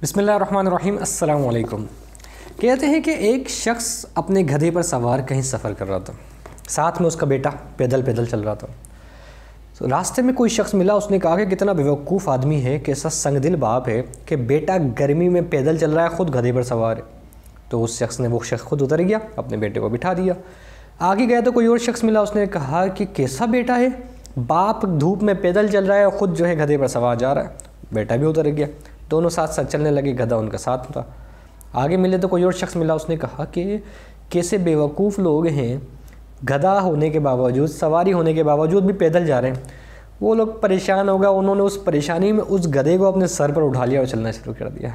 बिसमीम अल्लाम कहते हैं कि एक शख्स अपने गधे पर सवार कहीं सफ़र कर रहा था साथ में उसका बेटा पैदल पैदल चल रहा था तो रास्ते में कोई शख्स मिला उसने कहा कि कितना बेवकूफ़ आदमी है कैसा संगदिल बाप है कि बेटा गर्मी में पैदल चल रहा है ख़ुद गधे पर सवार है तो उस शख्स ने वो शख्स खुद उतर गया अपने बेटे को बिठा दिया आगे गया तो कोई और शख्स मिला उसने कहा कि कैसा बेटा है बाप धूप में पैदल चल रहा है और ख़ुद जो है गधे पर सवार जा रहा है बेटा भी उतर गया दोनों साथ साथ चलने लगे गधा उनका साथ था आगे मिले तो कोई और शख्स मिला उसने कहा कि कैसे बेवकूफ़ लोग हैं गधा होने के बावजूद सवारी होने के बावजूद भी पैदल जा रहे हैं वो लोग परेशान होगा उन्होंने उस परेशानी में उस गधे को अपने सर पर उठा लिया और चलना शुरू कर दिया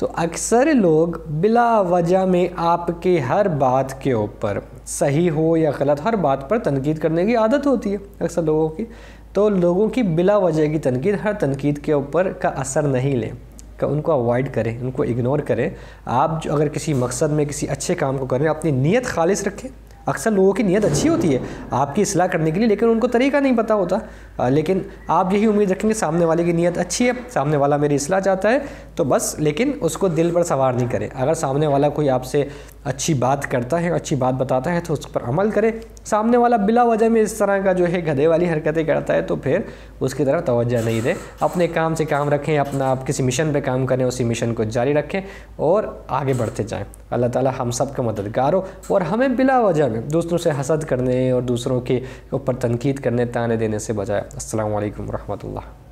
तो अक्सर लोग बिला वजह में आपके हर बात के ऊपर सही हो या गलत हर बात पर तनकीद करने की आदत होती है अक्सर लोगों की तो लोगों की बिला वजह की तनकीद हर तनकीद के ऊपर का असर नहीं लें का उनको अवॉइड करें उनको इग्नोर करें आप जो अगर किसी मकसद में किसी अच्छे काम को करें अपनी नीयत खालिश रखें अक्सर लोगों की नीयत अच्छी होती है आपकी असलाह करने के लिए लेकिन उनको तरीका नहीं पता होता लेकिन आप यही उम्मीद रखेंगे सामने वाले की नीयत अच्छी है सामने वाला मेरी असलाह चाहता है तो बस लेकिन उसको दिल पर सवार नहीं करें अगर सामने वाला कोई आपसे अच्छी बात करता है अच्छी बात बताता है तो उस पर अमल करें सामने वाला बिला वजह में इस तरह का जो है गधे वाली हरकतें करता है तो फिर उसकी तरफ तोज्जा नहीं दें अपने काम से काम रखें अपना आप किसी मिशन पर काम करें उसी मिशन को जारी रखें और आगे बढ़ते जाएँ अल्लाह ताली हम सब का मददगार हो और हमें बिला वजह में करने दूसरों से हसद करने और दूसरों के ऊपर तनकीद करने ताने देने से बजाय असल वरहमल